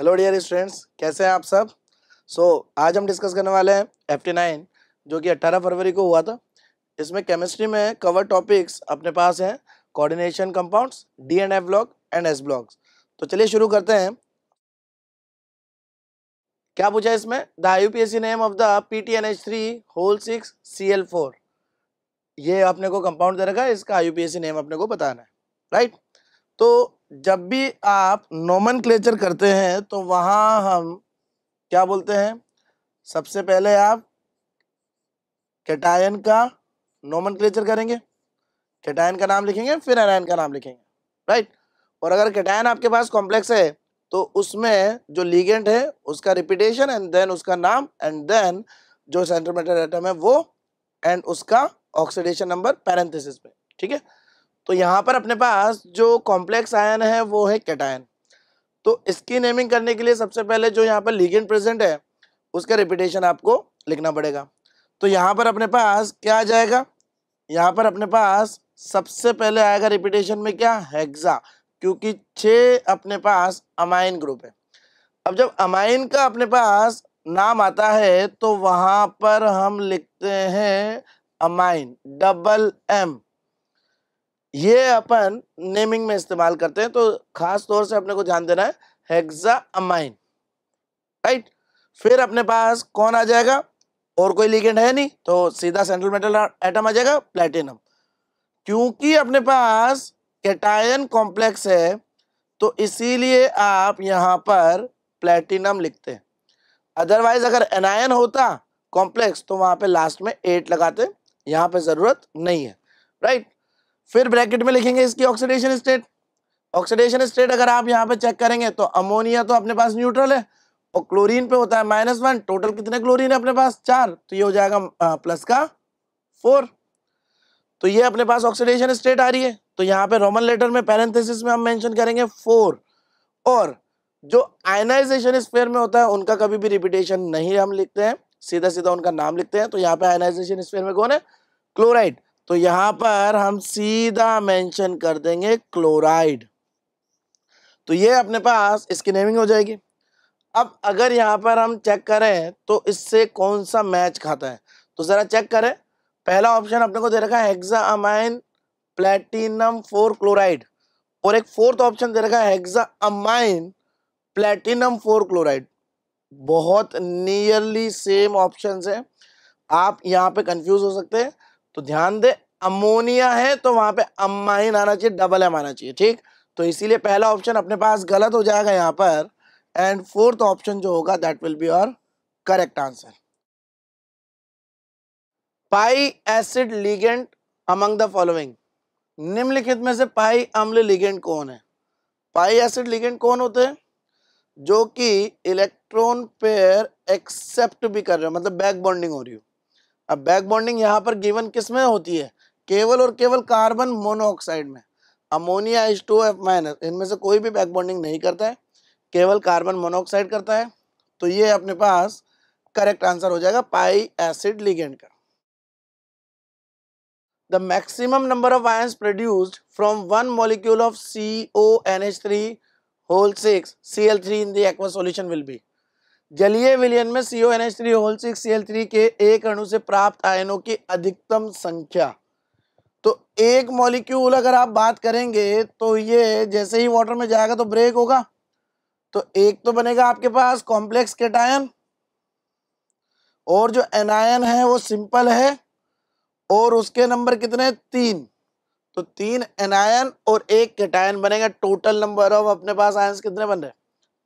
Hello dear students कैसे हैं आप सब सो so, आज हम डिस्कस करने वाले हैं एफ नाइन जो कि अट्ठारह फरवरी को हुआ था इसमें केमिस्ट्री में कवर टॉपिक्स अपने पास हैं coordination compounds D and F block and S blocks तो चलिए शुरू करते हैं क्या पूछा इसमें the I U P A C name of the P T N H three whole six C L four ये अपने को कंपाउंड दे रखा है इसका I U P A C name अपने को बताना है राइट तो जब भी आप नोमन करते हैं तो वहां हम क्या बोलते हैं सबसे पहले आप कैटायन का नोमन करेंगे कैटायन का नाम लिखेंगे फिर एनायन का नाम लिखेंगे राइट और अगर कैटायन आपके पास कॉम्प्लेक्स है तो उसमें जो लीगेंट है उसका रिपीटेशन एंड देन उसका नाम एंड देन जो सेंट्रोमेटर एटम है वो एंड उसका ऑक्सीडेशन नंबर पैरेंथेसिस में ठीक है तो यहाँ पर अपने पास जो कॉम्प्लेक्स आयन है वो है कैटायन तो इसकी नेमिंग करने के लिए सबसे पहले जो यहाँ पर लीगेंड प्रेजेंट है उसका रिपीटेशन आपको लिखना पड़ेगा तो यहाँ पर अपने पास क्या आ जाएगा यहाँ पर अपने पास सबसे पहले आएगा रिपीटेशन में क्या हेक्सा क्योंकि छः अपने पास अमाइन ग्रुप है अब जब अमाइन का अपने पास नाम आता है तो वहाँ पर हम लिखते हैं अमाइन डबल एम ये अपन नेमिंग में इस्तेमाल करते हैं तो खास तौर से अपने को ध्यान देना है हेक्सा अमाइन राइट फिर अपने पास कौन आ जाएगा और कोई लिगेंड है नहीं तो सीधा सेंट्रल मेटल एटम आ जाएगा प्लेटिनम क्योंकि अपने पास कैटायन कॉम्प्लेक्स है तो इसीलिए आप यहाँ पर प्लेटिनम लिखते हैं अदरवाइज अगर एनायन होता कॉम्प्लेक्स तो वहाँ पे लास्ट में एट लगाते यहाँ पे ज़रूरत नहीं है राइट right? फिर ब्रैकेट में लिखेंगे इसकी ऑक्सीडेशन स्टेट ऑक्सीडेशन स्टेट अगर आप यहाँ पे चेक करेंगे तो अमोनिया तो अपने पास न्यूट्रल है और क्लोरीन पे होता है माइनस वन टोटल कितने क्लोरीन है अपने पास चार तो ये हो जाएगा आ, प्लस का फोर तो ये अपने पास ऑक्सीडेशन स्टेट आ रही है तो यहाँ पे रोमन लेटर में पैरेंथेसिस में हम मेंशन करेंगे फोर और जो आयनाइजेशन स्पेयर में होता है उनका कभी भी रिपीटेशन नहीं हम लिखते हैं सीधा सीधा उनका नाम लिखते हैं तो यहाँ पे आयनाइजेशन स्पेयर में कौन है क्लोराइड तो यहां पर हम सीधा मेंशन कर देंगे क्लोराइड तो ये अपने पास इसकी नेमिंग हो जाएगी अब अगर यहां पर हम चेक करें तो इससे कौन सा मैच खाता है तो ज़रा चेक करें पहला ऑप्शन अपने को दे रखा है hexa amine platinum four chloride और एक फोर्थ ऑप्शन दे रखा है hexa amine platinum four chloride बहुत नियरली सेम ऑप्शन है आप यहाँ पे कंफ्यूज हो सकते हैं तो ध्यान दे अमोनिया है तो वहां पे अमाइन आना चाहिए डबल एम आना चाहिए ठीक तो इसीलिए पहला ऑप्शन अपने पास गलत हो जाएगा यहाँ पर एंड फोर्थ ऑप्शन जो होगा that will be your correct answer pi acid ligand among the following निम्नलिखित में से पाई अम्ल लिगेंट कौन है पाई एसिड लिगेंट कौन होते हैं जो कि इलेक्ट्रॉन पेयर एक्सेप्ट भी कर रहे हो मतलब बैक बॉन्डिंग हो रही हो अब बैक बॉन्डिंग यहाँ पर गिवन किस में होती है केवल और केवल कार्बन मोनोऑक्साइड में ammonia H two F minus इनमें से कोई भी बैक बॉन्डिंग नहीं करता है केवल कार्बन मोनोऑक्साइड करता है तो ये अपने पास करेक्ट आंसर हो जाएगा पाई एसिड लिगेंड का the maximum number of ions produced from one molecule of C O N H three whole six C L three in solution will be जलीय विलयन में CO N H three whole six C L three के एक अणु से प्राप्त आयनों की अधिकतम संख्या तो एक मॉलिक्यूल अगर आप बात करेंगे तो ये जैसे ही वाटर में जाएगा तो ब्रेक होगा तो एक तो बनेगा आपके पास कॉम्प्लेक्स केटायन और जो एनायन है वो सिंपल है और उसके नंबर कितने तीन तो तीन एनायन और एक केटायन बनेगा टोटल नंबर ऑफ अपने पास आयन कितने बन रहे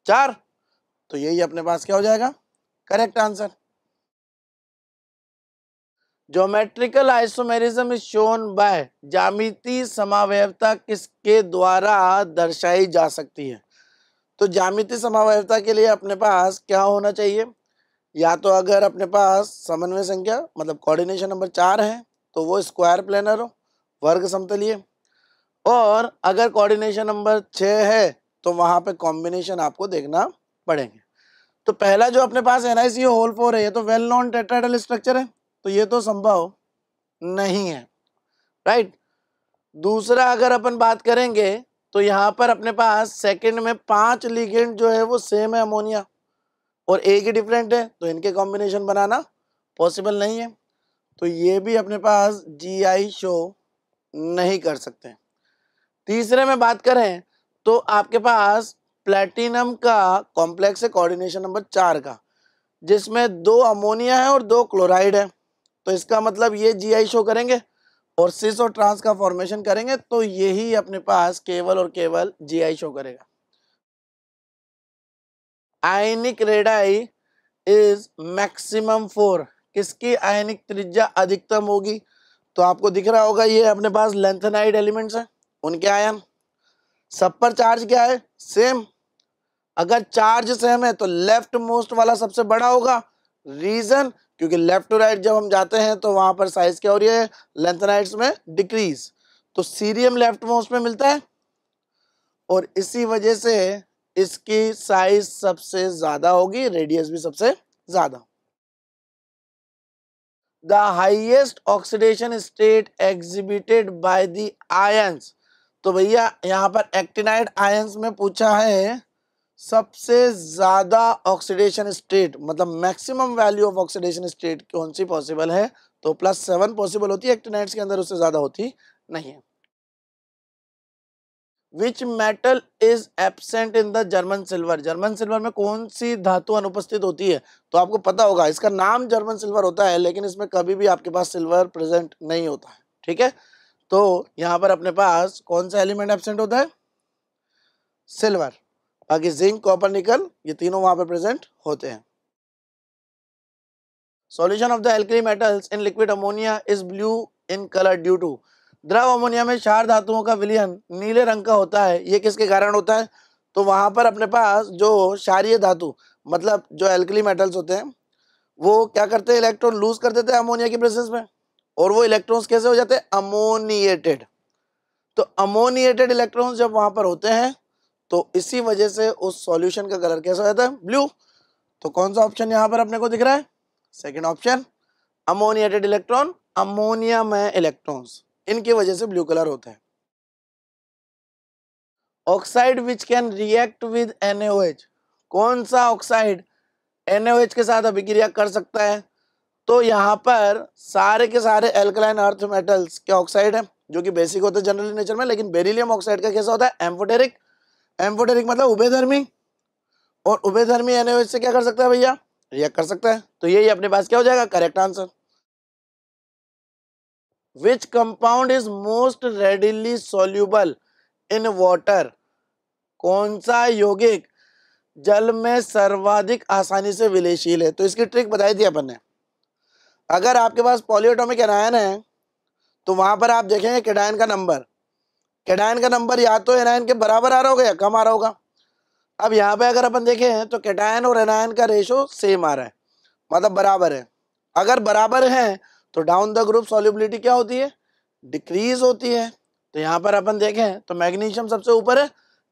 चार तो यही अपने पास क्या हो जाएगा correct answer geometrical isomerism is shown by जामिति समावयवता किसके द्वारा दर्शाई जा सकती है तो जामिति समावयवता के लिए अपने पास क्या होना चाहिए या तो अगर अपने पास समन्वय संख्या मतलब कोऑर्डिनेशन नंबर चार है तो वो स्क्वायर प्लेनर हो वर्ग समतलीय और अगर कोऑर्डिनेशन नंबर छः है तो वहाँ पे कॉम्बिनेशन आपको देखना पड़ेंगे तो पहला जो अपने पास एन आई होल फोर है ये तो वेल नॉन टेट्राइडल स्ट्रक्चर है तो ये तो संभव नहीं है राइट दूसरा अगर अपन बात करेंगे तो यहाँ पर अपने पास सेकंड में पांच लिगेंड जो है वो सेम है अमोनिया और एक ही डिफरेंट है तो इनके कॉम्बिनेशन बनाना पॉसिबल नहीं है तो ये भी अपने पास जीआई शो नहीं कर सकते तीसरे में बात करें तो आपके पास प्लेटिनम का कॉम्प्लेक्स है कोऑर्डिनेशन नंबर चार का जिसमें दो अमोनिया है और दो क्लोराइड है तो इसका मतलब ये जीआई शो करेंगे और सिस और ट्रांस का फॉर्मेशन करेंगे तो यही अपने पास केवल और केवल जीआई शो करेगा ionic radii is maximum for किसकी आयनिक त्रिज्या अधिकतम होगी तो आपको दिख रहा होगा ये अपने पास लेंथनाइड एलिमेंट्स हैं उनके आयन सब पर चार्ज क्या है सेम अगर चार्ज सेम है तो लेफ्ट मोस्ट वाला सबसे बड़ा होगा रीजन क्योंकि लेफ्ट टू राइट जब हम जाते हैं तो वहां पर साइज क्या हो रही है राइट में डिक्रीज तो सीरियम लेफ्ट मोस्ट में मिलता है और इसी वजह से इसकी साइज सबसे ज्यादा होगी रेडियस भी सबसे ज्यादा the highest oxidation state exhibited by the ions तो भैया यहाँ पर एक्टिनाइड आयंस में पूछा है सबसे ज़्यादा ऑक्सीडेशन स्टेट मतलब maximum value of oxidation state कौन सी पॉसिबल है तो प्लस सेवन पॉसिबल होती है एक्टिनाइट्स के अंदर उससे ज़्यादा होती नहीं है which metal is absent in the German silver German silver में कौन सी धातु अनुपस्थित होती है तो आपको पता होगा इसका नाम जर्मन सिल्वर होता है लेकिन इसमें कभी भी आपके पास सिल्वर प्रेजेंट नहीं होता है ठीक है तो यहाँ पर अपने पास कौन सा एलिमेंट एबसेंट होता है सिल्वर बाकी जिंक कॉपर निकल ये तीनों वहाँ पे प्रेजेंट होते हैं solution of the alkali metals in liquid ammonia is blue in colour due to द्रव अमोनिया में चार धातुओं का विलियन नीले रंग का होता है ये किसके कारण होता है तो वहाँ पर अपने पास जो क्षारिय धातु मतलब जो एल्कली मेटल्स होते हैं वो क्या करते हैं इलेक्ट्रॉन लूज कर देते हैं अमोनिया की प्रेजेंस में और वो इलेक्ट्रॉन्स कैसे हो जाते हैं अमोनिएटेड तो अमोनिएटेड इलेक्ट्रॉन्स जब वहाँ पर होते हैं तो इसी वजह से उस सॉल्यूशन का कलर कैसा होता है ब्लू तो कौन सा ऑप्शन यहाँ पर अपने को दिख रहा है second option ammoniated electron ammonia में इलेक्ट्रॉन्स इनकी वजह से ब्लू कलर होता है oxide which can react with an कौन सा ऑक्साइड एन के साथ अभिक्रिया कर सकता है तो यहाँ पर सारे के सारे एल्कलाइन अर्थ मेटल्स के ऑक्साइड है जो कि बेसिक होता है जनरली नेचर में लेकिन बेरिलियम ऑक्साइड का कैसा होता है एम्फोटेरिक एम्फोटेरिक मतलब उभयधर्मी और उभयधर्मी यानी से क्या कर सकता है भैया रिएक्ट कर सकता है तो यही अपने पास क्या हो जाएगा correct answer which compound is most readily soluble in water कौन सा यौगिक जल में सर्वाधिक आसानी से विलेशील है तो इसकी ट्रिक बताई थी अपन ने अगर आपके पास पॉलियोटोमिक एनायन है तो वहां पर आप देखेंगे केडायन का नंबर कैटाइन का नंबर या तो एनायन के बराबर आ रहा होगा या कम आ रहा होगा अब यहाँ पे अगर अपन देखें तो कैटाइन और एनायन का रेशो सेम आ रहा है मतलब बराबर है अगर बराबर हैं तो डाउन द ग्रुप सॉल्युबिलिटी क्या होती है डिक्रीज होती है तो यहाँ पर अपन देखें तो मैग्नीशियम सबसे ऊपर है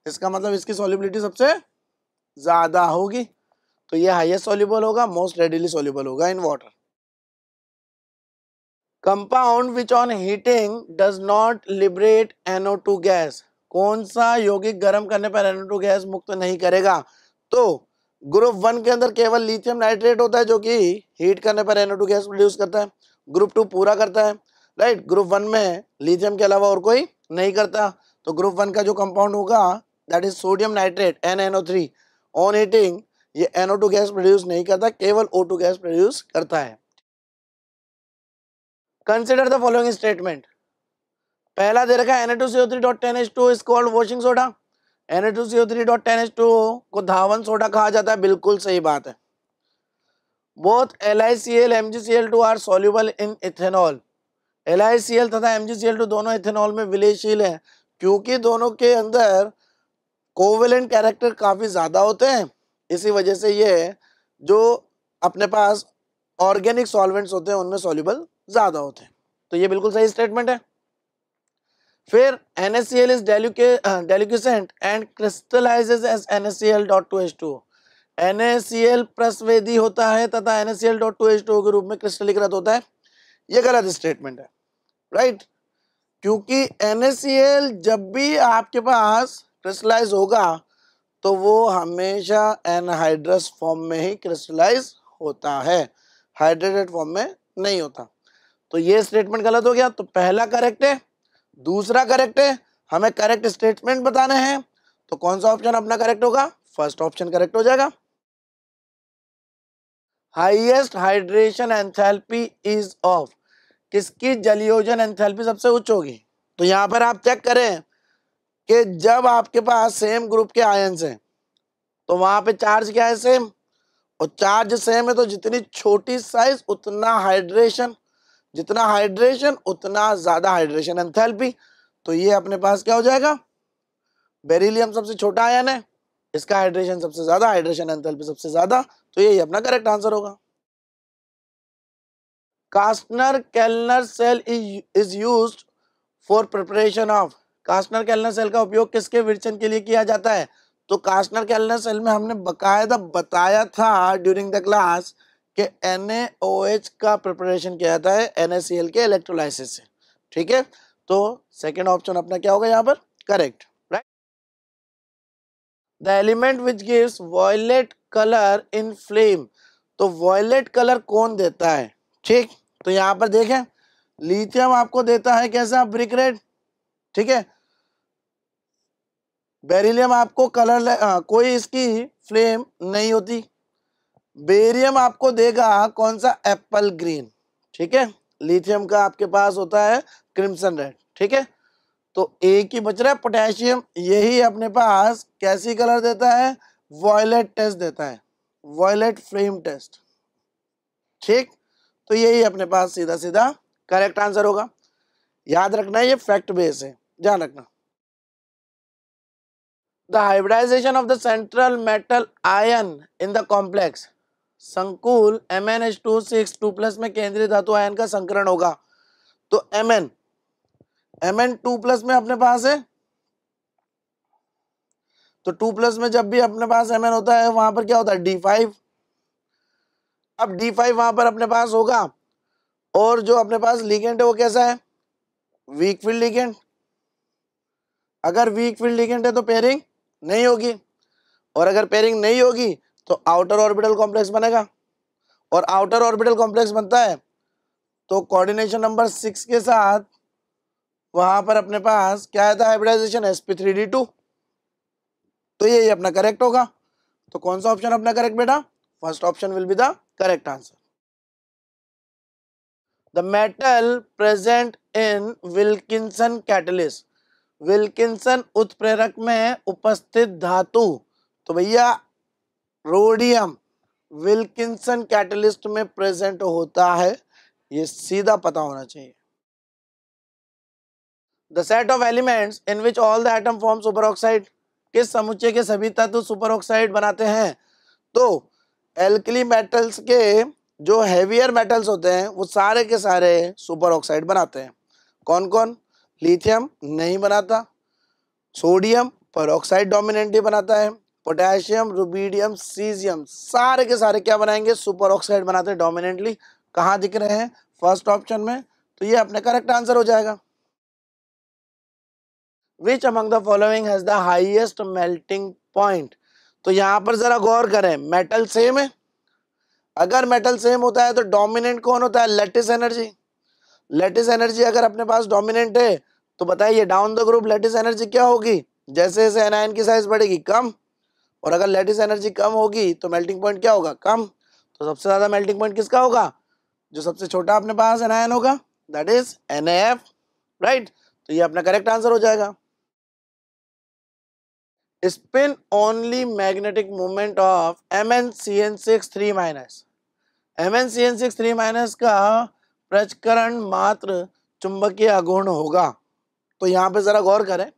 इसका मतलब इसकी सॉल्युबिलिटी सबसे ज़्यादा होगी तो ये हाइएस्ट सॉल्यूबल होगा मोस्ट रेडिली सॉल्यूबल होगा in water compound which on heating does not liberate NO two gas कौन सा यौगिक गर्म करने पर एनओ टू गैस मुक्त नहीं करेगा तो ग्रुप वन के अंदर केवल लिथियम नाइट्रेट होता है जो कि हीट करने पर एनओ टू गैस प्रोड्यूस करता है ग्रुप टू पूरा करता है राइट ग्रुप वन में लिथियम के अलावा और कोई नहीं करता तो ग्रुप वन का जो कंपाउंड होगा that is sodium nitrate N NO three on heating ये एनओ टू गैस प्रोड्यूस नहीं करता केवल ओ टू गैस प्रोड्यूस करता है कंसिडर द फॉलोइंग स्टेटमेंट पहला दे रखा है N A two C O three dot ten H two is called washing soda N A two C O three dot ten H two को धावन soda कहा जाता है बिल्कुल सही बात है both L I C L M G C L two are soluble in ethanol L I C L तथा M G C L two दोनों इथेनॉल में विलयशील है क्योंकि दोनों के अंदर कोवेलेंट कैरेक्टर काफ़ी ज़्यादा होते हैं इसी वजह से ये जो अपने पास ऑर्गेनिक सॉल्वेंट्स होते हैं उनमें सॉल्यूबल ज़्यादा होते हैं तो ये बिल्कुल सही स्टेटमेंट है फिर N S C L is deliquescent and crystallizes as N S C L dot two H two N S C L प्रसवेदी होता है तथा N S C L dot two H two के रूप में क्रिस्टलीकृत होता है ये गलत स्टेटमेंट है राइट right? क्योंकि एन एस सी एल जब भी आपके पास क्रिस्टलाइज होगा तो वो हमेशा एनहाइड्रस फॉर्म में ही क्रिस्टलाइज होता है हाइड्रेटेड फॉर्म में नहीं होता तो ये स्टेटमेंट गलत हो गया तो पहला करेक्ट है दूसरा करेक्ट है हमें करेक्ट स्टेटमेंट बताना है तो कौन सा ऑप्शन अपना करेक्ट होगा फर्स्ट ऑप्शन करेक्ट हो जाएगा highest hydration enthalpy is of किसकी जलियोजन एंथैल्पी सबसे उच्च होगी तो यहां पर आप चेक करें कि जब आपके पास सेम ग्रुप के आयन्स हैं तो वहां पे चार्ज क्या है सेम और चार्ज सेम है तो जितनी छोटी साइज उतना हाइड्रेशन जितना हाइड्रेशन उतना ज़्यादा हाइड्रेशन एंथैल्पी तो ये अपने पास क्या हो जाएगा बेरिलियम सबसे छोटा आयन है इसका हाइड्रेशन सबसे ज़्यादा हाइड्रेशन एंथैल्पी सबसे ज़्यादा तो ये अपना करेक्ट आंसर होगा Castner Kellner cell is used for preparation of Castner Kellner cell का उपयोग किसके विरचन के लिए किया जाता है तो कास्टनर कैलनर सेल में हमने बकायदा बताया था ड्यूरिंग द क्लास कि एन का प्रिपरेशन किया जाता है एन के इलेक्ट्रोलाइसिस से ठीक है तो सेकेंड ऑप्शन अपना क्या होगा यहाँ पर correct the element which gives violet colour in flame तो वॉयलेट कलर कौन देता है ठीक तो यहाँ पर देखें लिथियम आपको देता है कैसा ब्रिक रेड ठीक है बेरिलियम आपको कलर आ, हाँ, कोई इसकी फ्लेम नहीं होती बेरियम आपको देगा कौन सा एप्पल ग्रीन ठीक है लिथियम का आपके पास होता है क्रिम्सन रेड ठीक है तो एक ही बच रहा है पोटेशियम यही अपने पास कैसी कलर देता है वॉयलेट टेस्ट देता है वॉयलेट फ्लेम टेस्ट ठीक तो यही अपने पास सीधा सीधा करेक्ट आंसर होगा याद रखना ये फैक्ट बेस है ध्यान रखना the hybridization of the central metal ion in the complex संकुल M N H two six two plus में केंद्रीय धातु आयन का संकरण होगा तो M N M N two plus में अपने पास है तो टू प्लस में जब भी अपने पास एम एन होता है वहां पर क्या होता है डी फाइव अब डी फाइव वहां पर अपने पास होगा और जो अपने पास लिगेंड है वो कैसा है वीक फील्ड लिगेंड अगर वीक फील्ड लिगेंड है तो पेयरिंग नहीं होगी और अगर पेयरिंग नहीं होगी तो आउटर ऑर्बिटल कॉम्प्लेक्स बनेगा और आउटर ऑर्बिटल कॉम्प्लेक्स बनता है तो कोऑर्डिनेशन नंबर सिक्स के साथ वहां पर अपने पास क्या आया था hybridization S P three D two तो ये अपना करेक्ट होगा तो कौन सा ऑप्शन अपना करेक्ट बेटा first option will be the correct answer the metal present in Wilkinson catalyst Wilkinson उत्प्रेरक में उपस्थित धातु तो भैया रोडियम विल्किंसन कैटलिस्ट में प्रेजेंट होता है ये सीधा पता होना चाहिए the set of elements in which all the atom form superoxide किस समुच्चय के सभी तत्व सुपर ऑक्साइड बनाते हैं तो एल्कली मेटल्स के जो हैवियर मेटल्स होते हैं वो सारे के सारे सुपर ऑक्साइड बनाते हैं कौन कौन लिथियम नहीं बनाता सोडियम पर ऑक्साइड ही बनाता है पोटेशियम रूबीडियम सीजियम सारे के सारे क्या बनाएंगे सुपर ऑक्साइड बनाते हैं डोमिनेंटली कहाँ दिख रहे हैं फर्स्ट ऑप्शन में तो ये अपने करेक्ट आंसर हो जाएगा which among the following has the highest melting point तो यहां पर जरा गौर करें मेटल सेम है अगर मेटल सेम होता है तो डोमिनेंट कौन होता है लेटिस एनर्जी लेटिस एनर्जी अगर अपने पास डोमिनेंट है तो बताइए down the group lattice energy क्या होगी जैसे जैसे एनआईन की साइज बढ़ेगी कम और अगर लेटिस एनर्जी कम होगी तो मेल्टिंग पॉइंट क्या होगा कम तो सबसे ज़्यादा मेल्टिंग पॉइंट किसका होगा जो सबसे छोटा अपने पास एनायन होगा दैट इज एन राइट तो ये अपना करेक्ट आंसर हो जाएगा spin only magnetic movement of M N C N six three minus M N C N six three minus का प्रचकरण मात्र चुंबकीय अगुण होगा तो यहाँ पे ज़रा गौर करें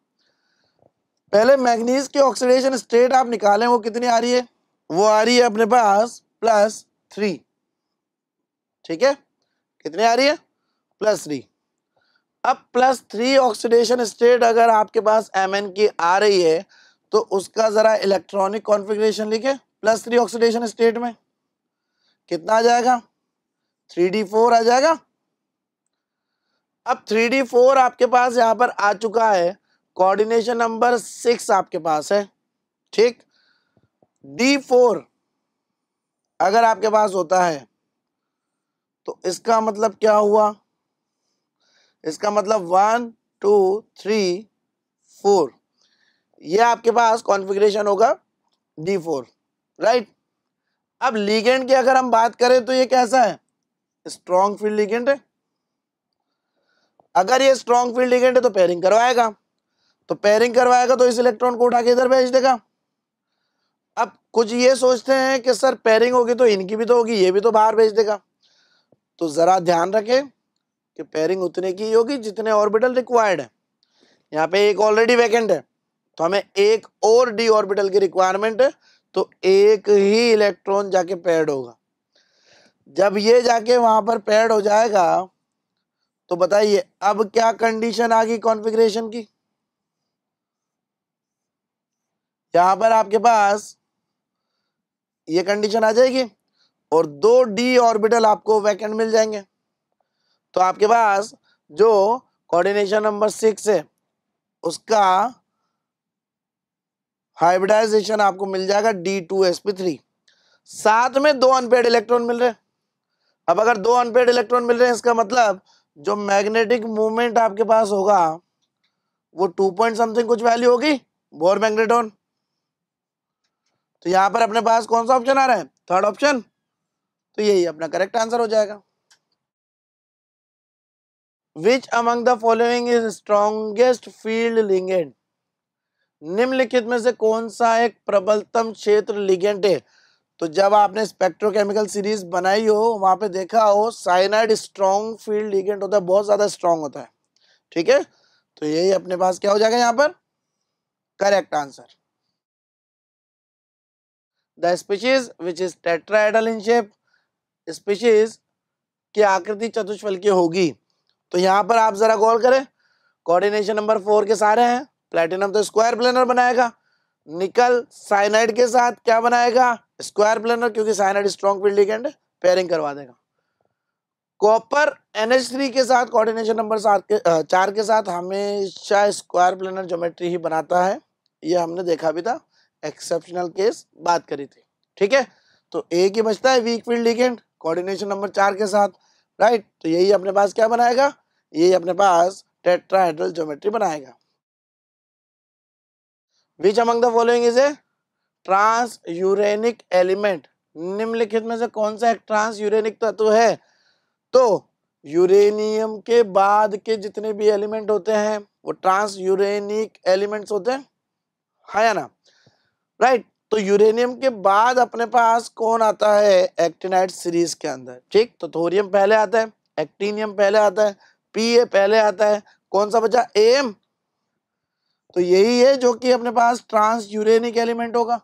पहले मैग्नीज की ऑक्सीडेशन स्टेट आप निकालें वो कितनी आ रही है वो आ रही है अपने पास प्लस थ्री ठीक है कितनी आ रही है प्लस थ्री अब प्लस थ्री ऑक्सीडेशन स्टेट अगर आपके पास एम की आ रही है तो उसका ज़रा इलेक्ट्रॉनिक कॉन्फ़िगरेशन लिखे प्लस थ्री ऑक्सीडेशन स्टेट में कितना आ जाएगा थ्री डी फोर आ जाएगा अब थ्री डी फोर आपके पास यहाँ पर आ चुका है कोऑर्डिनेशन नंबर सिक्स आपके पास है ठीक डी फोर अगर आपके पास होता है तो इसका मतलब क्या हुआ इसका मतलब वन टू थ्री फोर ये आपके पास कॉन्फ़िगरेशन होगा डी फोर राइट अब लीगेंड की अगर हम बात करें तो ये कैसा है स्ट्रॉन्ग फील्ड लीगेंड है अगर ये स्ट्रॉन्ग फील्ड लीगेंड है तो पेयरिंग करवाएगा तो पेयरिंग करवाएगा तो इस इलेक्ट्रॉन को उठा के इधर भेज देगा अब कुछ ये सोचते हैं कि सर पेयरिंग होगी तो इनकी भी तो होगी ये भी तो बाहर भेज देगा तो ज़रा ध्यान रखें कि पेयरिंग उतने की ही होगी जितने ऑर्बिटल रिक्वायर्ड है यहाँ पे एक ऑलरेडी वैकेंट है तो हमें एक और डी ऑर्बिटल की रिक्वायरमेंट है तो एक ही इलेक्ट्रॉन जाके पेड होगा जब ये जाके वहाँ पर पेड हो जाएगा तो बताइए अब क्या कंडीशन आ गई कॉन्फिग्रेशन की यहां पर आपके पास ये कंडीशन आ जाएगी और दो डी ऑर्बिटल आपको वैकेंट मिल जाएंगे तो आपके पास जो कोऑर्डिनेशन नंबर सिक्स है उसका हाइब्रिडाइजेशन आपको मिल जाएगा D two S P three साथ में दो अनपेड इलेक्ट्रॉन मिल रहे अब अगर दो अनपेड इलेक्ट्रॉन मिल रहे हैं इसका मतलब जो मैग्नेटिक मूवमेंट आपके पास होगा वो टू पॉइंट समथिंग कुछ वैल्यू होगी बोर मैग्नेटॉन तो यहाँ पर अपने पास कौन सा ऑप्शन आ रहा है थर्ड ऑप्शन तो यही अपना करेक्ट आंसर हो जाएगा which among the following is strongest field ligand निम्नलिखित में से कौन सा एक प्रबलतम क्षेत्र लिगेंट है तो जब आपने स्पेक्ट्रोकेमिकल सीरीज बनाई हो वहां पे देखा हो साइनाइड स्ट्रॉन्ग फील्ड लिगेंट होता है बहुत ज्यादा स्ट्रॉन्ग होता है ठीक है तो यही अपने पास क्या हो जाएगा यहाँ पर correct answer the species which is tetrahedral in shape species की आकृति चतुष्फल की होगी तो यहाँ पर आप जरा गौर करें कोऑर्डिनेशन नंबर फोर के सारे हैं प्लेटिनम तो स्क्वायर प्लेनर बनाएगा निकल साइनाइड के साथ क्या बनाएगा स्क्वायर प्लेनर क्योंकि cyanide strong field ligand pairing करवा देगा कॉपर थ्री के साथ कोऑर्डिनेशन नंबर सात के चार के साथ हमेशा स्क्वायर प्लेनर ज्योमेट्री ही बनाता है ये हमने देखा भी था एक्सेप्शनल केस बात करी थी ठीक है तो एक ही बचता है weak field ligand coordination number चार के साथ राइट तो यही अपने पास क्या बनाएगा यही अपने पास टेट्राहेड्रल ज्योमेट्री बनाएगा which among the following is a transuranic element निम्नलिखित में से कौन सा एक ट्रांस यूरेनिक तत्व है तो यूरेनियम के बाद के जितने भी एलिमेंट होते हैं वो ट्रांस यूरेनिक एलिमेंट्स होते हैं हाँ या ना राइट तो यूरेनियम के बाद अपने पास कौन आता है एक्टिनाइट सीरीज के अंदर ठीक तो थोरियम पहले आता है एक्टिनियम पहले आता है ए पहले आता है कौन सा बचा एम तो यही है जो कि अपने पास ट्रांस यूरेनिक एलिमेंट होगा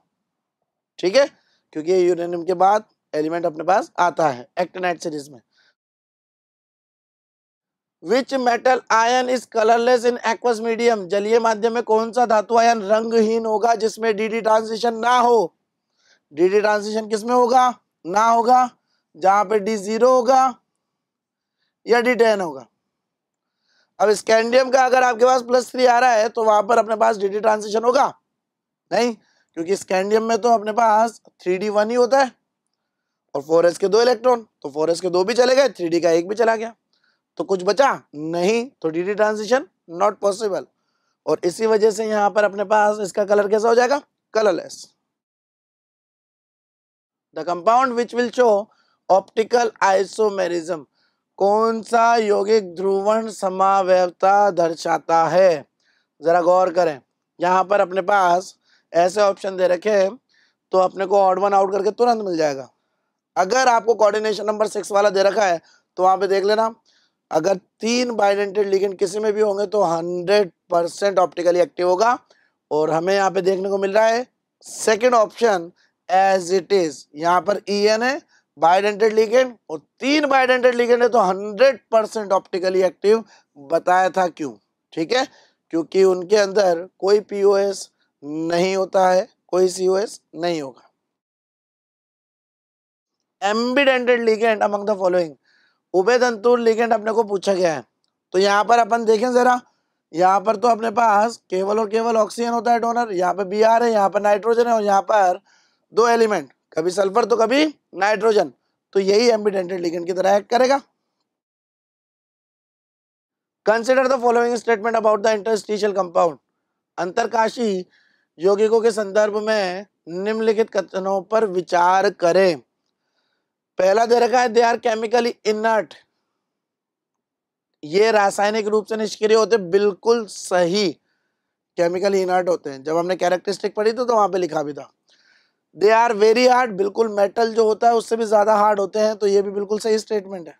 ठीक है क्योंकि यूरेनियम के बाद एलिमेंट अपने पास आता है एक्टिनाइट सीरीज में which metal ion is colourless in aqueous medium जलीय माध्यम में कौन सा धातु आयन रंगहीन होगा जिसमें डीडी ट्रांसिशन ना हो डीडी ट्रांसिशन किसमें होगा ना होगा जहां पे डी जीरो होगा या डी टेन होगा अब स्कैंडियम का अगर आपके पास प्लस थ्री आ रहा है तो वहां पर अपने पास डीडी ट्रांसिशन होगा नहीं क्योंकि स्कैंडियम में तो अपने पास थ्री डी वन ही होता है और फोर एस के दो इलेक्ट्रॉन तो फोर एस के दो भी चले गए थ्री डी का एक भी चला गया तो कुछ बचा नहीं तो D D transition not possible और इसी वजह से यहां पर अपने पास इसका कलर कैसा हो जाएगा colourless the compound which will show optical isomerism कौन सा यौगिक ध्रुवण समावयवता दर्शाता है जरा गौर करें यहां पर अपने पास ऐसे ऑप्शन दे रखे हैं तो अपने को ऑड वन आउट करके तुरंत मिल जाएगा अगर आपको कोऑर्डिनेशन नंबर सिक्स वाला दे रखा है तो वहां पे देख लेना अगर तीन बाइडेंटेड लिगेंड किसी में भी होंगे तो 100 परसेंट ऑप्टिकली एक्टिव होगा और हमें यहाँ पे देखने को मिल रहा है second option as it is यहाँ पर ई e एन है बाइडेंटेड लिगेंड और तीन बाइडेंटेड लिगेंड है तो 100 परसेंट ऑप्टिकली एक्टिव बताया था क्यों ठीक है क्योंकि उनके अंदर कोई एस नहीं होता है कोई एस नहीं होगा ambidentate ligand among the following उभयतंतुर लिगेंड अपने को पूछा गया है तो यहाँ पर अपन देखें ज़रा यहाँ पर तो अपने पास केवल और केवल ऑक्सीजन होता है डोनर यहाँ पर बी आर है यहाँ पर नाइट्रोजन है और यहाँ पर दो एलिमेंट कभी सल्फर तो कभी नाइट्रोजन तो यही एम्बिडेंटेड लिगेंड की तरह एक्ट करेगा consider the following statement about the interstitial compound अंतरकाशी यौगिकों के संदर्भ में निम्नलिखित कथनों पर विचार करें पहला दे रखा है दे आर केमिकली इनर्ट ये रासायनिक रूप से निष्क्रिय होते बिल्कुल सही केमिकली इनर्ट होते हैं जब हमने कैरेक्टरिस्टिक पढ़ी तो, तो वहां पे लिखा भी था दे आर वेरी हार्ड बिल्कुल मेटल जो होता है उससे भी ज़्यादा हार्ड होते हैं तो ये भी बिल्कुल सही स्टेटमेंट है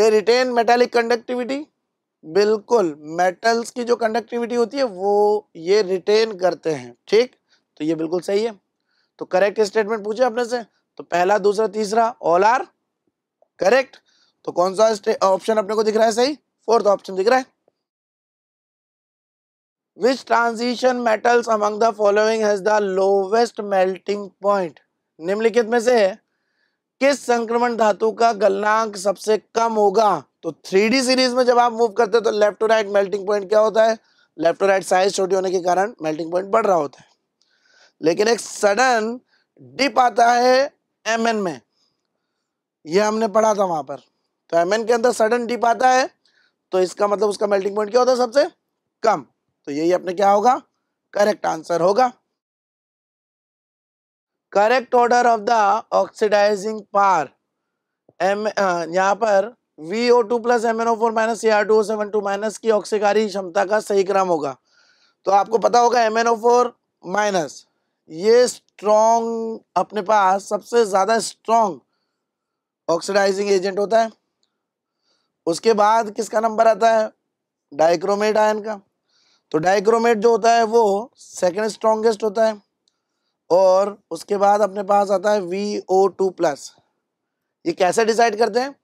दे रिटेन मेटालिक कंडक्टिविटी बिल्कुल मेटल्स की जो कंडक्टिविटी होती है वो ये रिटेन करते हैं ठीक तो ये बिल्कुल सही है तो करेक्ट स्टेटमेंट पूछे अपने से तो पहला दूसरा तीसरा ऑल आर करेक्ट तो कौन सा ऑप्शन अपने को दिख रहा है सही फोर्थ ऑप्शन दिख रहा है which transition metals among the following has the lowest melting point निम्नलिखित में से किस संक्रमण धातु का गलनांक सबसे कम होगा तो डी सीरीज में जब आप मूव करते हैं तो left to right melting point क्या होता है लेफ्ट टू राइट साइज छोटी होने के कारण मेल्टिंग पॉइंट बढ़ रहा होता है लेकिन एक सडन डिप आता है एम एन में ये हमने पढ़ा था वहां पर तो एम एन के अंदर सडन डिप आता है तो इसका मतलब उसका मेल्टिंग पॉइंट क्या होता है सबसे कम तो यही अपने क्या होगा करेक्ट आंसर होगा correct order of the oxidizing power M यहाँ पर V O two plus M N O four minus C R two O seven two minus की ऑक्सीकारी क्षमता का सही क्रम होगा तो आपको पता होगा M N O four minus ये स्ट्रॉन्ग अपने पास सबसे ज़्यादा स्ट्रॉन्ग ऑक्सीडाइजिंग एजेंट होता है उसके बाद किसका नंबर आता है डाइक्रोमेट आयन का तो डाइक्रोमेट जो होता है वो सेकंड स्ट्रॉन्गेस्ट होता है और उसके बाद अपने पास आता है वी ओ टू प्लस ये कैसे डिसाइड करते हैं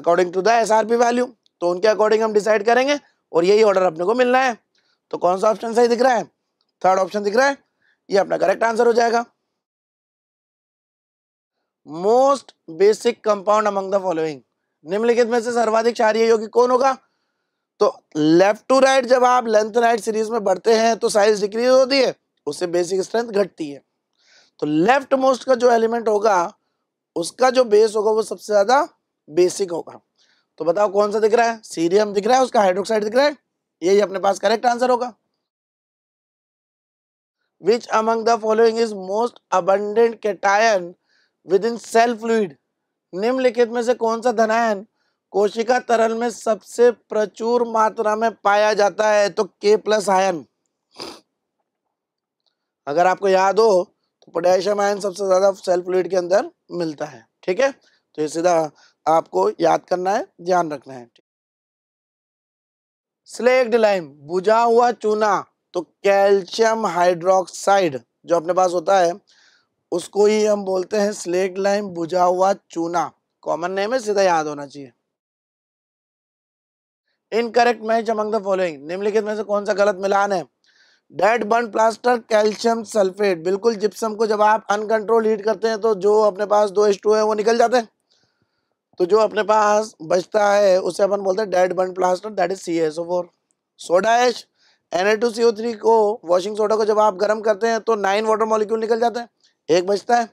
according to the S R P value तो उनके अकॉर्डिंग हम डिसाइड करेंगे और यही ऑर्डर अपने को मिलना है तो कौन सा ऑप्शन सही दिख रहा है थर्ड ऑप्शन दिख रहा है ये अपना करेक्ट आंसर हो जाएगा most basic compound among the following निम्नलिखित में से सर्वाधिक क्षारीय योगी कौन होगा तो लेफ्ट टू राइट जब आप लेंथ राइट सीरीज में बढ़ते हैं तो साइज डिक्रीज होती है उससे बेसिक स्ट्रेंथ घटती है तो लेफ्ट मोस्ट का जो एलिमेंट होगा उसका जो बेस होगा वो सबसे ज्यादा बेसिक होगा तो बताओ कौन सा दिख रहा है सीरियम दिख रहा है उसका हाइड्रोक्साइड दिख रहा है यही अपने पास करेक्ट आंसर होगा which among the following is most abundant cation within cell fluid निम्नलिखित में से कौन सा धनायन कोशिका तरल में सबसे प्रचुर मात्रा में पाया जाता है तो के प्लस आयन अगर आपको याद हो तो पोटेशियम आयन सबसे ज़्यादा सेल फ्लूड के अंदर मिलता है ठीक है तो ये सीधा आपको याद करना है ध्यान रखना है स्लेग्ड लाइम बुझा हुआ चूना तो कैल्शियम हाइड्रोक्साइड जो अपने पास होता है उसको ही हम बोलते हैं स्लेग लाइम बुझा हुआ चूना कॉमन नेम है सीधा याद होना चाहिए incorrect match among the following निम्नलिखित में से कौन सा गलत मिलान है dead burn plaster calcium sulphate बिल्कुल जिप्सम को जब आप अनकंट्रोल हीट करते हैं तो जो अपने पास दो एच है वो निकल जाते हैं तो जो अपने पास बचता है उसे अपन बोलते हैं dead burn plaster that is C S O four soda H N A two C O three को वॉशिंग सोडा को जब आप गर्म करते हैं तो नाइन वाटर मॉलिक्यूल निकल जाते हैं एक बचता है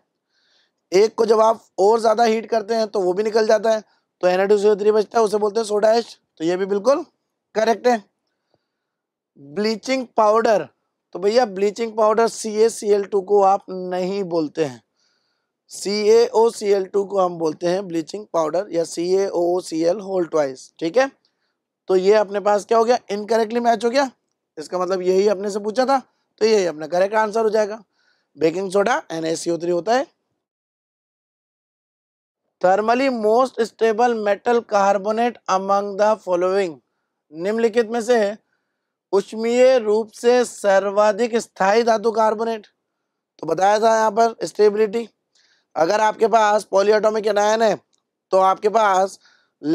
एक को जब आप और ज़्यादा हीट करते हैं तो वो भी निकल जाता है तो एन बचता है उसे बोलते हैं सोडा एच तो ये भी बिल्कुल करेक्ट है ब्लीचिंग पाउडर तो भैया bleaching powder C A C L two को आप नहीं बोलते हैं सी A O C L two को हम बोलते हैं ब्लीचिंग पाउडर या C A O C L whole twice ठीक है तो ये अपने पास क्या हो गया इनकरेक्टली मैच हो गया इसका मतलब यही अपने से पूछा था तो यही अपना करेक्ट आंसर हो जाएगा बेकिंग सोडा एन होता है thermally most stable metal carbonate among the following निम्नलिखित में से उष्मीय रूप से सर्वाधिक स्थायी धातु कार्बोनेट तो बताया था यहाँ पर स्टेबिलिटी अगर आपके पास पॉलीएटॉमिक एनायन है तो आपके पास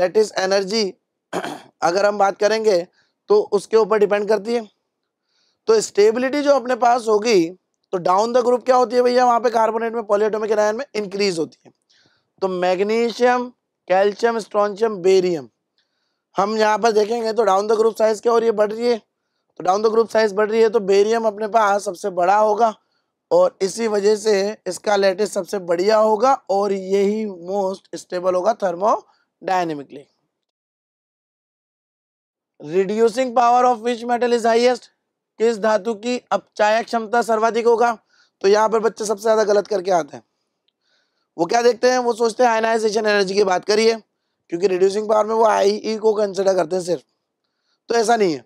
लेटेस्ट एनर्जी अगर हम बात करेंगे तो उसके ऊपर डिपेंड करती है तो स्टेबिलिटी जो अपने पास होगी तो डाउन द ग्रुप क्या होती है भैया वहाँ पे कार्बोनेट में पॉलीटोमिक आयन में इंक्रीज होती है तो मैग्नीशियम कैल्शियम स्ट्रॉन्शियम बेरियम हम यहाँ पर देखेंगे तो डाउन द ग्रुप साइज क्या हो रही है बढ़ रही है तो डाउन द ग्रुप साइज बढ़ रही है तो बेरियम अपने पास सबसे बड़ा होगा और इसी वजह से इसका लेटेस्ट सबसे बढ़िया होगा और यही मोस्ट स्टेबल होगा thermodynamically reducing power of which metal is highest किस धातु की अपचायक क्षमता सर्वाधिक होगा तो यहाँ पर बच्चे सबसे ज़्यादा गलत करके आते हैं वो क्या देखते हैं वो सोचते हैं आयनाइजेशन एनर्जी की बात करिए क्योंकि रिड्यूसिंग पावर में वो आई ई e को कंसिडर करते हैं सिर्फ तो ऐसा नहीं है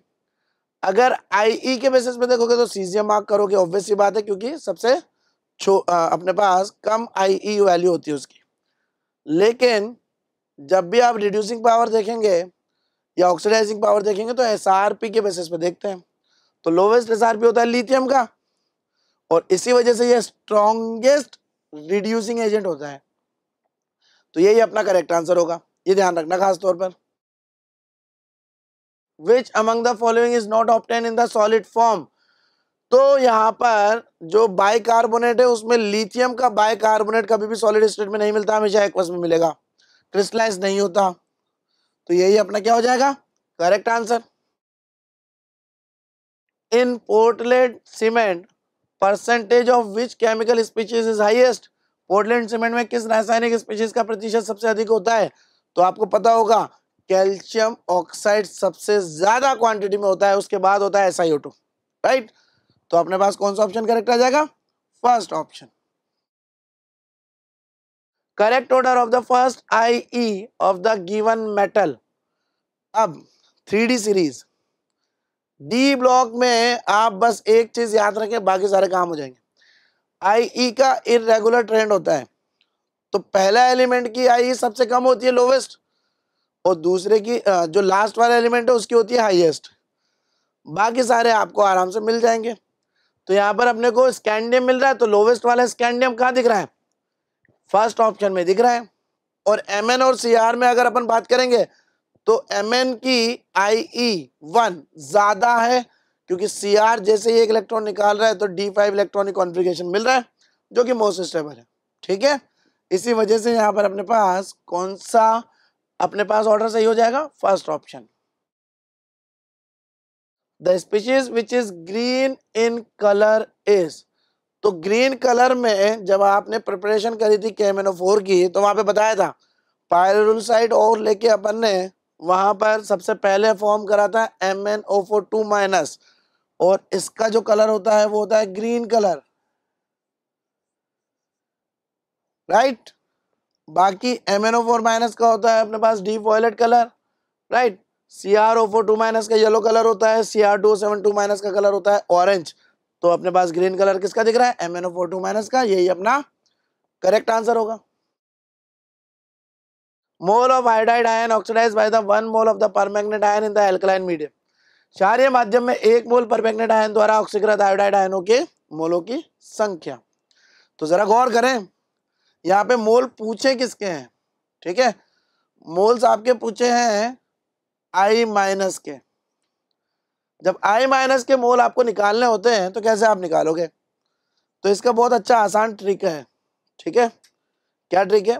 अगर आई ई e के बेसिस में देखोगे तो सी मार्क करोगे ऑब्वियस सी बात है क्योंकि सबसे छो अपने पास कम आई ई वैल्यू होती है उसकी लेकिन जब भी आप रिड्यूसिंग पावर देखेंगे या ऑक्सीडाइजिंग पावर देखेंगे तो एस आर पी के बेसिस पे देखते हैं तो लोवेस्ट एस होता है लिथियम का और इसी वजह से यह स्ट्रॉन्गेस्ट रिड्यूसिंग एजेंट होता है तो यही अपना करेक्ट आंसर होगा ये ध्यान रखना खास तौर पर which among the following is not obtain in the solid form तो यहां पर जो बाइकार्बोनेट है उसमें लिथियम का बाइकार्बोनेट कभी भी सॉलिड स्टेट में नहीं मिलता हमेशा एक्वस में मिलेगा क्रिस्टलाइज नहीं होता तो यही अपना क्या हो जाएगा correct answer in Portland cement percentage of which chemical species is highest Portland cement में किस रासायनिक स्पीशीज का प्रतिशत सबसे अधिक होता है तो आपको पता होगा कैल्शियम ऑक्साइड सबसे ज्यादा क्वांटिटी में होता है उसके बाद होता है एसआईओ टू राइट तो अपने पास कौन सा ऑप्शन करेक्ट आ जाएगा first option correct order of the first I E of the given metal अब थ्री सीरीज डी ब्लॉक में आप बस एक चीज़ याद रखें बाकी सारे काम हो जाएंगे आई ई e का इरेगुलर ट्रेंड होता है तो पहला एलिमेंट की आई ई e सबसे कम होती है लोवेस्ट और दूसरे की जो लास्ट वाला एलिमेंट है उसकी होती है हाईएस्ट बाकी सारे आपको आराम से मिल जाएंगे तो यहाँ पर अपने को स्कैंडियम मिल रहा है तो लोवेस्ट वाला स्कैंडियम कहाँ दिख रहा है फर्स्ट ऑप्शन में दिख रहा है और एम और सी में अगर अपन बात करेंगे तो एम एन की आई ई e वन ज़्यादा है क्योंकि सी आर जैसे ही एक इलेक्ट्रॉन निकाल रहा है तो डी फाइव इलेक्ट्रॉनिक कॉन्फ़िगरेशन मिल रहा है जो कि मोस्ट स्टेबल है ठीक है इसी वजह से यहाँ पर अपने पास कौन सा अपने पास ऑर्डर सही हो जाएगा first option the species which is green in colour is तो ग्रीन कलर में जब आपने प्रिपरेशन करी थी केमेनो फोर की तो वहां पे बताया था पायरुलसाइड और लेके अपन ने वहां पर सबसे पहले फॉर्म कराता है M N O four two minus और इसका जो कलर होता है वो होता है ग्रीन कलर राइट बाकी M N O four minus का होता है अपने पास deep violet colour right C R O four two minus का येलो कलर होता है C R two seven two minus का कलर होता है ऑरेंज तो अपने पास ग्रीन कलर किसका दिख रहा है M N O four two minus का यही अपना करेक्ट आंसर होगा mole of hydride ion oxidize by the one mole of the permanganate ion in the alkaline medium क्षारिय माध्यम में एक मोल परमैग्नेट आयन द्वारा ऑक्सीकृत हाइड्राइड आयनों के मोलों की संख्या तो जरा गौर करें यहाँ पे मोल पूछे किसके हैं ठीक है मोल्स आपके पूछे हैं आई माइनस के जब आई माइनस के मोल आपको निकालने होते हैं तो कैसे आप निकालोगे तो इसका बहुत अच्छा आसान ट्रिक है ठीक है क्या ट्रिक है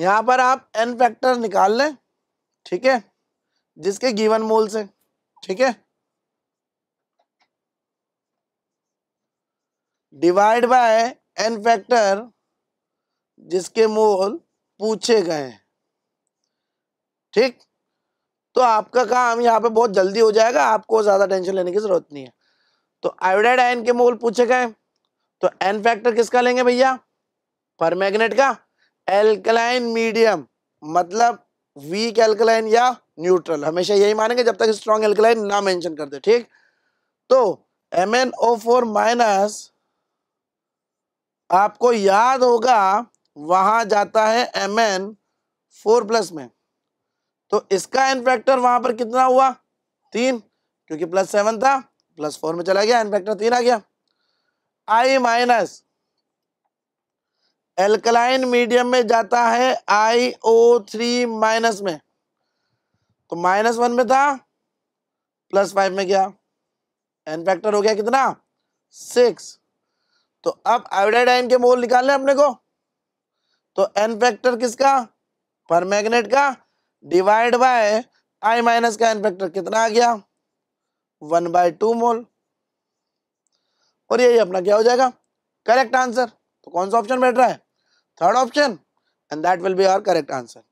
यहाँ पर आप एन फैक्टर निकाल लें ठीक है जिसके गिवन मोल से ठीक है डिवाइड बाय एन फैक्टर जिसके मोल पूछे गए ठीक तो आपका काम यहाँ पे बहुत जल्दी हो जाएगा आपको ज़्यादा टेंशन लेने की ज़रूरत नहीं है तो आयोडाइड आयन के मोल पूछे गए तो एन फैक्टर किसका लेंगे भैया पर मैग्नेट का एल्कलाइन मीडियम मतलब वीक एल्कलाइन या न्यूट्रल हमेशा यही मानेंगे जब तक स्ट्रॉन्ग एल्कलाइन ना मेंशन कर दे ठीक तो M N O four minus आपको याद होगा वहां जाता है एम एन फोर प्लस में तो इसका एन फैक्टर वहां पर कितना हुआ तीन क्योंकि प्लस सेवन था प्लस फोर में चला गया एन फैक्टर तीन आ गया आई माइनस एल्कलाइन मीडियम में जाता है आई ओ थ्री माइनस में तो माइनस वन में था प्लस फाइव में गया एन फैक्टर हो गया कितना सिक्स तो अब आयोडाइडाइन के मोल निकालने अपने को तो एन फैक्टर किसका पर मैग्नेट का डिवाइड बाय आई माइनस का एन फैक्टर कितना आ गया वन बाय टू मोल और यही अपना क्या हो जाएगा करेक्ट आंसर तो कौन सा ऑप्शन बैठ रहा है third option and that will be our correct answer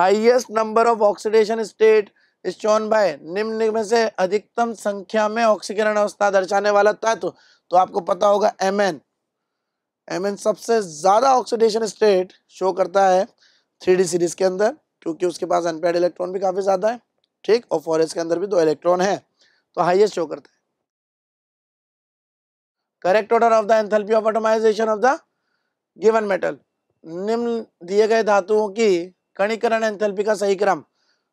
highest number of oxidation state is shown by निम्न में से अधिकतम संख्या में ऑक्सीकरण अवस्था दर्शाने वाला तत्व तो आपको पता होगा एम एन एम एन सबसे ज़्यादा ऑक्सीडेशन स्टेट शो करता है थ्री डी सीरीज के अंदर क्योंकि उसके पास अनपेड इलेक्ट्रॉन भी काफ़ी ज़्यादा है ठीक और फॉरेस्ट के अंदर भी दो इलेक्ट्रॉन है तो हाइएस्ट शो करता है correct order of the enthalpy of atomization of the given metal निम्न दिए गए धातुओं की कणीकरण एंथैल्पी का सही क्रम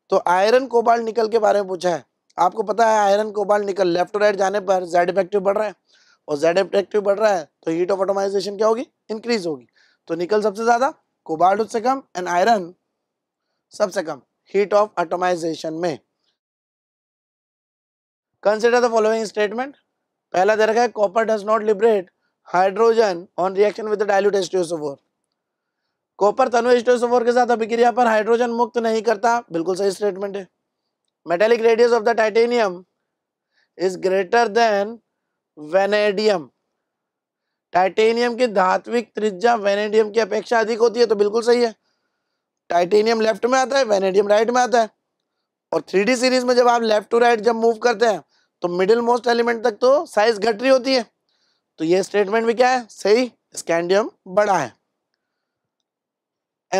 तो आयरन कोबाल्ट निकल के बारे में पूछा है आपको पता है iron cobalt nickel left right जाने पर जेड इफेक्टिव बढ़ रहा है और जेड इफेक्टिव बढ़ रहा है तो हीट ऑफ ऑटोमाइजेशन क्या होगी इंक्रीज होगी तो निकल सबसे ज़्यादा कोबाल्ट उससे कम एंड आयरन सबसे कम हीट ऑफ ऑटोमाइजेशन में कंसिडर द फॉलोइंग स्टेटमेंट पहला दे रखा है copper does not liberate hydrogen on reaction with dilute एस्टियोसोफोर कॉपर तनु एस्टियोसोफोर के साथ अभिक्रिया पर हाइड्रोजन मुक्त नहीं करता बिल्कुल सही स्टेटमेंट है metallic radius of the titanium is greater than vanadium titanium की धात्विक त्रिज्या वेनेडियम की अपेक्षा अधिक होती है तो बिल्कुल सही है टाइटेनियम लेफ्ट में आता है वेनेडियम राइट में आता है और थ्री सीरीज में जब आप लेफ्ट टू राइट जब मूव करते हैं तो मिडिल मोस्ट एलिमेंट तक तो साइज घट रही होती है तो ये स्टेटमेंट भी क्या है सही स्कैंडियम बड़ा है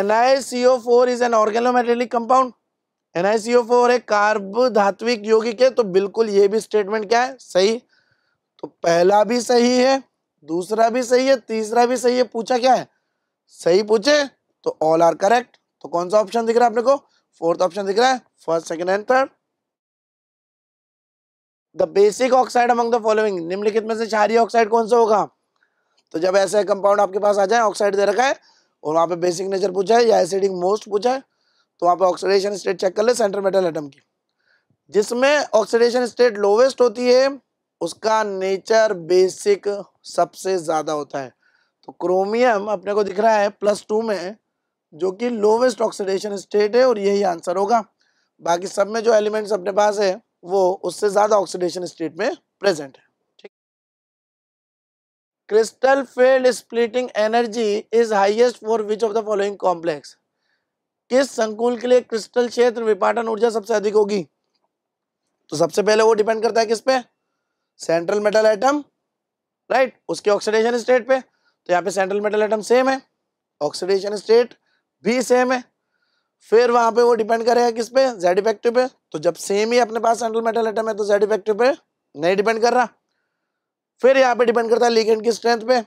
NiCO4 is an organometallic compound NiCO4 एक कार्ब धात्विक यौगिक है तो बिल्कुल ये भी स्टेटमेंट क्या है सही तो पहला भी सही है दूसरा भी सही है तीसरा भी सही है पूछा क्या है सही पूछे तो ऑल आर करेक्ट तो कौन सा ऑप्शन दिख रहा है अपने को फोर्थ ऑप्शन दिख रहा है first second and third the basic oxide among the following निम्नलिखित में से क्षारीय ऑक्साइड कौन सा होगा तो जब ऐसा कंपाउंड आपके पास आ जाए ऑक्साइड दे रखा है और वहाँ पे बेसिक नेचर पूछा है या एसिडिक मोस्ट पूछा है तो वहाँ पे ऑक्सीडेशन स्टेट चेक कर ले सेंटर मेटल एटम की जिसमें ऑक्सीडेशन स्टेट लोवेस्ट होती है उसका नेचर बेसिक सबसे ज़्यादा होता है तो क्रोमियम अपने को दिख रहा है प्लस टू में जो कि लोवेस्ट ऑक्सीडेशन स्टेट है और यही आंसर होगा बाकी सब में जो एलिमेंट्स अपने पास है वो उससे ज़्यादा ऑक्सीडेशन स्टेट में प्रेजेंट है ठीक crystal field splitting energy is highest for which of the following complex किस संकुल के लिए क्रिस्टल क्षेत्र विपाटन ऊर्जा सबसे अधिक होगी तो सबसे पहले वो डिपेंड करता है किस पे सेंट्रल मेटल आइटम राइट उसके ऑक्सीडेशन स्टेट पे तो यहाँ पे सेंट्रल मेटल आइटम सेम है ऑक्सीडेशन स्टेट भी सेम है फिर वहां पे वो डिपेंड करेगा किस पे जेड इफेक्टिव पे तो जब सेम ही अपने पास सेंट्रल मेटल एटम है तो जेड इफेक्टिव पे नहीं डिपेंड कर रहा फिर यहाँ पे डिपेंड करता है लिगेंड की स्ट्रेंथ पे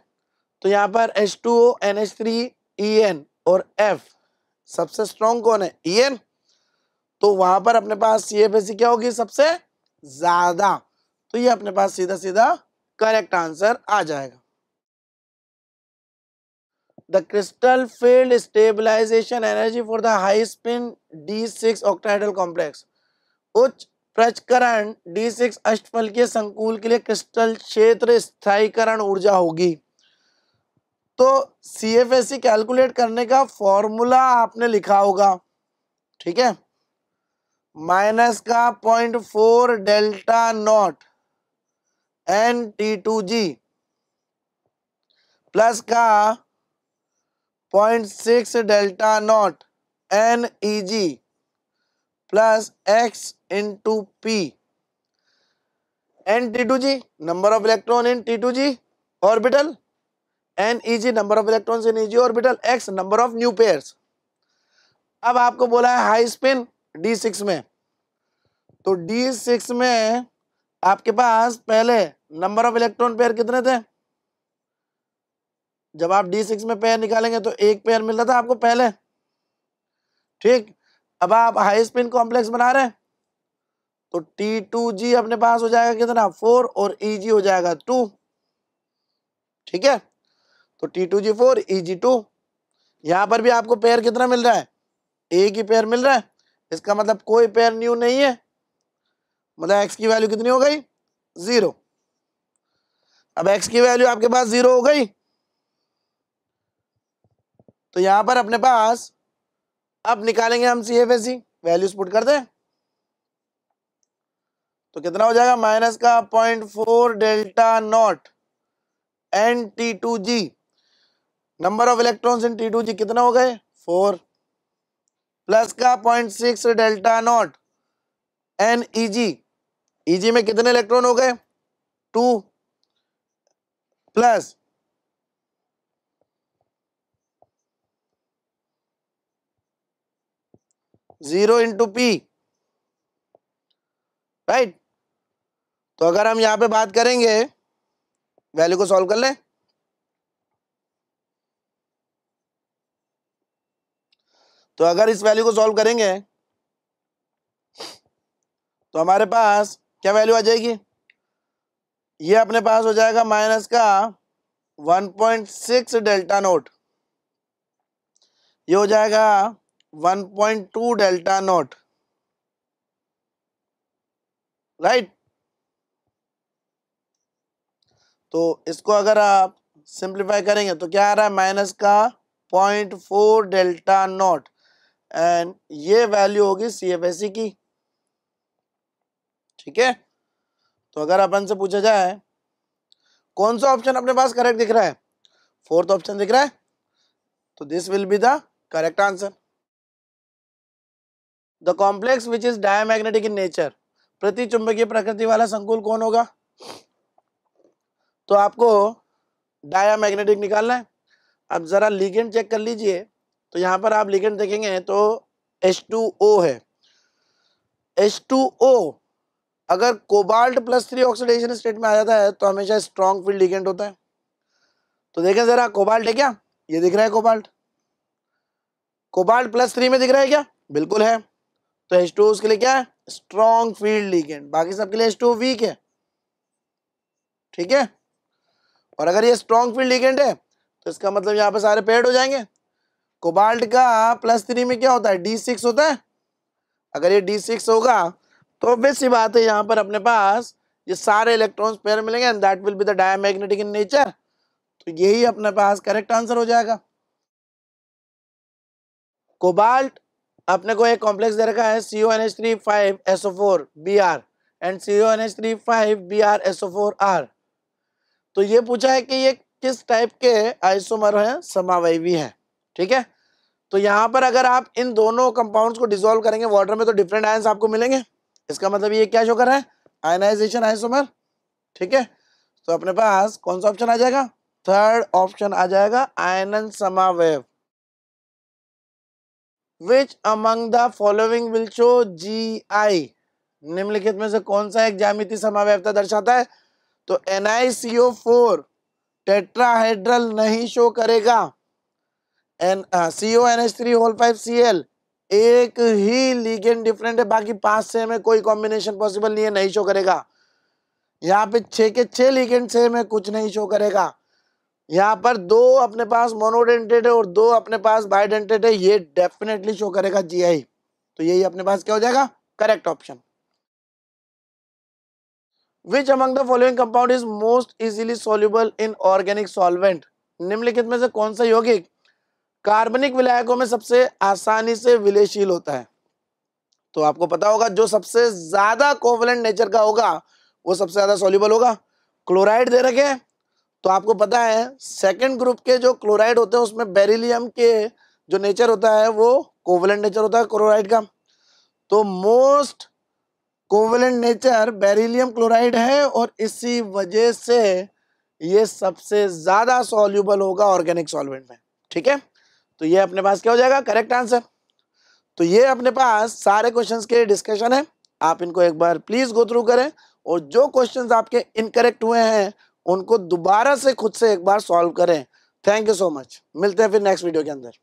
तो यहाँ पर H two O N H three E N और एफ सबसे स्ट्रॉन्ग कौन है ई e एन तो वहां पर अपने पास सी एफ एसी क्या होगी सबसे ज्यादा तो ये अपने पास सीधा सीधा करेक्ट आंसर आ जाएगा crystal field field energy for the high spin D six octahedral complex. उच्च प्रचकरण D6 अष्टफलकीय संकुल के लिए क्रिस्टल क्षेत्र स्थायीकरण ऊर्जा होगी तो C F S C calculate करने का फॉर्मूला आपने लिखा होगा ठीक है माइनस का point four delta not N T two G plus का point six delta not N E G plus X into P N T two G number of electron in T two G orbital N E G number of electron in E G orbital X number of new pair अब आपको बोला है high spin D six में तो D six में आपके पास पहले number of electron pair कितने थे जब आप डी सिक्स में पेयर निकालेंगे तो एक पेयर मिल रहा था आपको पहले ठीक अब आप हाई स्पिन कॉम्प्लेक्स बना रहे तो टी टू जी अपने पास हो जाएगा कितना फोर और ई e जी हो जाएगा टू ठीक है तो T two G four E G two यहाँ पर भी आपको पेयर कितना मिल रहा है एक ही पेयर मिल रहा है इसका मतलब कोई पेयर न्यू नहीं है मतलब एक्स की वैल्यू कितनी हो गई ज़ीरो अब एक्स की वैल्यू आपके पास ज़ीरो हो गई तो यहाँ पर अपने पास अब निकालेंगे हम C F A C values put कर दें तो कितना हो जाएगा माइनस का point four delta not N T two G number of electrons in T two G कितना हो गए फोर प्लस का point six delta not N E G E G में कितने इलेक्ट्रॉन हो गए two plus zero into P right तो अगर हम यहां पे बात करेंगे वैल्यू को सॉल्व कर लें तो अगर इस वैल्यू को सॉल्व करेंगे तो हमारे पास क्या वैल्यू आ जाएगी ये अपने पास हो जाएगा माइनस का 1.6 डेल्टा नोट ये हो जाएगा 1.2 delta naught राइट तो इसको अगर आप सिंप्लीफाई करेंगे तो क्या आ रहा है माइनस का point four delta not and ये वैल्यू होगी सी एफ एस की ठीक है तो अगर अपन से पूछा जाए कौन सा ऑप्शन अपने पास करेक्ट दिख रहा है फोर्थ ऑप्शन दिख रहा है तो this will be the correct answer the complex which is diamagnetic in nature प्रति चुंबकीय प्रकृति वाला संकुल कौन होगा तो आपको मैग्नेटिक निकालना है अब ज़रा लिगेंड चेक कर लीजिए तो यहाँ पर आप लिगेंड देखेंगे तो H2O है H2O अगर cobalt plus three oxidation state में आ जाता है तो हमेशा स्ट्रॉन्ग फील्ड लिगेंड होता है तो देखें ज़रा कोबाल्ट है क्या ये दिख रहा है कोबाल्ट कोबाल्ट प्लस थ्री में दिख रहा है क्या बिल्कुल है तो एच टू उसके लिए क्या है स्ट्रॉन्ग फील्ड लीगेंड बाकी सबके लिए एच टू वीक है ठीक है और अगर ये स्ट्रॉन्ग फील्ड लीगेंड है तो इसका मतलब यहाँ पे सारे पेड हो जाएंगे कोबाल्ट का प्लस थ्री में क्या होता है डी सिक्स होता है अगर ये डी सिक्स होगा तो बेस सी बात है यहाँ पर अपने पास ये सारे इलेक्ट्रॉन्स पेयर मिलेंगे and that will be the diamagnetic in nature तो यही अपने पास करेक्ट आंसर हो जाएगा कोबाल्ट अपने को एक कॉम्प्लेक्स दे रखा है C O N H three five S O four B R and C O N H three five B R S O four R तो ये पूछा है कि ये किस टाइप के आइसोमर हैं समावयवी हैं ठीक है तो यहाँ पर अगर आप इन दोनों कंपाउंड्स को डिसॉल्व करेंगे वाटर में तो डिफरेंट आयंस आपको मिलेंगे इसका मतलब ये क्या शो कर रहे हैं आयनाइजेशन आइसोमर ठीक है तो अपने पास कौन सा ऑप्शन आ जाएगा थर्ड ऑप्शन आ जाएगा आयनन समावैव which among the following will show G I निम्नलिखित में से कौन सा एक जामिति समावयवता दर्शाता है तो N I C O four tetrahedral नहीं शो करेगा N C O N H three whole five C L एक ही लीगेंड डिफरेंट है बाकी पांच से में कोई कॉम्बिनेशन पॉसिबल नहीं है नहीं शो करेगा यहाँ पे छः के छः लीगेंड से में कुछ नहीं शो करेगा यहाँ पर दो अपने पास मोनोडेंटेड है और दो अपने पास बायोडेंटेड है ये डेफिनेटली शो करेगा जीआई तो यही अपने पास क्या हो जाएगा correct option which among the following compound is most easily soluble in organic solvent निम्नलिखित में से कौन सा यौगिक कार्बनिक विलायकों में सबसे आसानी से विलेशील होता है तो आपको पता होगा जो सबसे ज्यादा कोवलेंट नेचर का होगा वो सबसे ज्यादा सोल्यूबल होगा क्लोराइड दे रखे हैं तो आपको पता है सेकंड ग्रुप के जो क्लोराइड होते हैं उसमें बेरिलियम के जो नेचर होता है वो कोवलेंट नेचर होता है क्लोराइड का तो most covalent nature beryllium chloride है और इसी वजह से ये सबसे ज़्यादा सॉल्यूबल होगा ऑर्गेनिक सॉल्वेंट में ठीक है तो ये अपने पास क्या हो जाएगा करेक्ट आंसर तो ये अपने पास सारे क्वेश्चंस के डिस्कशन है आप इनको एक बार प्लीज़ गो थ्रू करें और जो क्वेश्चंस आपके इनकरेक्ट हुए हैं उनको दोबारा से खुद से एक बार सॉल्व करें थैंक यू सो मच मिलते हैं फिर नेक्स्ट वीडियो के अंदर